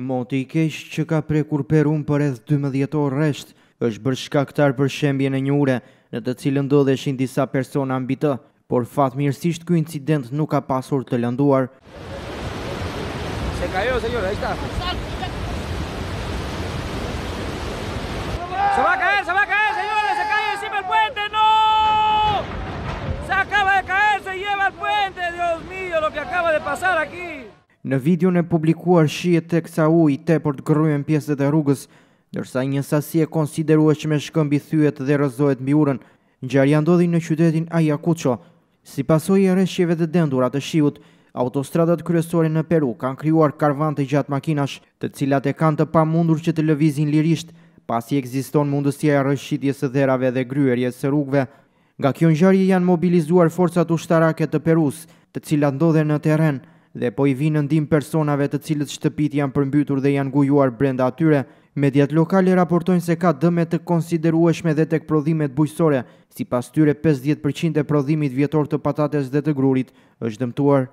Moti i keq që ka prekur Perun për edh 12 orë rresht është bërë shkaktar për shembjen e një ure në të cilën ndodheshin disa persona mbi të, por fatmirësisht ky incident nuk ka pasur të lënduar. Se cayó, jo, señor, ahí está. Se se se cae puente, no! Se acaba de caer, se lleva el puente, Dios mío, lo que acaba de pasar aquí. Në video në publikuar shiet të kësa uj te për të gërujen pjeset e rrugës, dërsa një sasi e konsideru e që me shkëmbi thyet dhe rëzohet mbi urën, në gjarja ndodhi në qytetin Aja Kucho. Si pasoj e reshjeve dhe dendur atë shiut, autostradat kryesore në Peru kanë kryuar karvante gjatë makinash të cilat e kanë të pa mundur që të lëvizin lirisht, pasi ekziston mundësia e rëshqitjes e dherave dhe gryerjes së rrugve. Nga kjo në janë mobilizuar forcat ushtarake të Perus, të cilat ndodhe në terenë, dhe po i vinë ndim personave të cilët shtëpit janë përmbytur dhe janë gujuar brenda atyre. Mediat lokale raportojnë se ka dëme të konsiderueshme dhe të këprodhimet bujësore, si pas tyre 50% e prodhimit vjetor të patates dhe të grurit është dëmtuar.